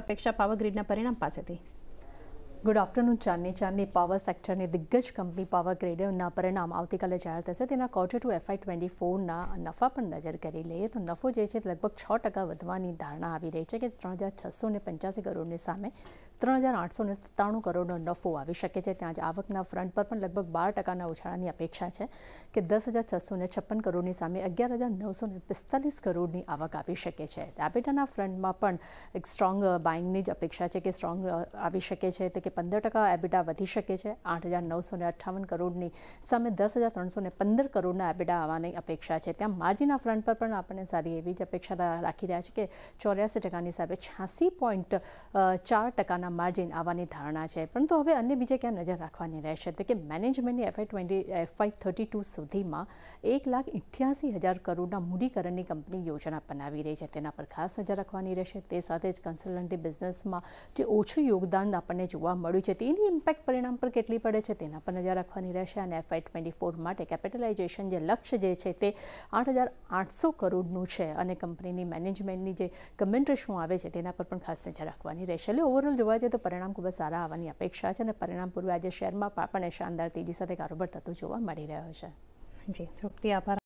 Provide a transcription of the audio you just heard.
અપેક્ષા પાવર ગ્રિડના પરિણામ પાસેથી ગુડ આફ્ટરનૂન ચાની ચાની પાવર સેક્ટરની દિગજ કંપની પાવર ગ્રિડેઓના પરિણામ આવતી કલે જાહેરાત થશે તેના ક્વાર્ટર ટુ FI24 ના નફા પર નજર કરી લે તો નફો જે છે લગભગ 6% વધવાની ધારણા આવી રહી છે કે 3685 કરોડની સામે 3897 કરોડનો નફો આવી શકે છે ત્યાંજ આવકના ફ્રન્ટ પર પણ લગભગ 12% ના ઉછાળાની અપેક્ષા છે કે 10656 કરોડની સામે 11945 કરોડની આવક આવી શકે છે એબિટાના ફ્રન્ટમાં પણ એક સ્ટ્રોંગ બાઇંગની જે અપેક્ષા છે કે સ્ટ્રોંગ આવી શકે છે કે 15% એબિટા વધી શકે છે 8958 કરોડની સામે 10315 કરોડના એબિડા આવવાની અપેક્ષા છે ત્યાં માર્જિનના ફ્રન્ટ પર પણ આપણે સારી એવી જે અપેક્ષા રાખી રહ્યા છે કે 84% ની સામે 86.4% માર્જિન આવની ધારણા છે પરંતુ હવે અન્ય બીજે ક્યાં નજર રાખવાની રહેશે કે મેનેજમેન્ટની FI20 FI32 સુધીમાં 188000 કરોડના મુડીકરણની કંપની યોજના બનાવી રહી છે તેના પર ખાસ નજર રાખવાની રહેશે તે સાથે જ કન્સલ્ટન્ટી બિઝનેસમાં જે ઓછો યોગદાન આપણને જોવા મળ્યું છે તેની ઇમ્પેક્ટ પરિણામ પર કેટલી પડે છે તેના પર નજર રાખવાની રહેશે અને FI24 માટે કેપિટલાઇઝેશન જે લક્ષ્ય જે છે તે 8800 કરોડ નું છે અને કંપનીની મેનેજમેન્ટની જે કમેન્ટશં આવે છે તેના પર પણ ખાસ નજર રાખવાની રહેશે ઓવરઓલ જો જોવા જઈએ તો પરિણામ ખૂબ જ સારા આવવાની અપેક્ષા છે અને પરિણામ પૂર્વે આજે શેરમાં પણ શાનદાર તેજી સાથે કારોબાર થતું જોવા મળી રહ્યો છે જી તૃપ્તિ આભાર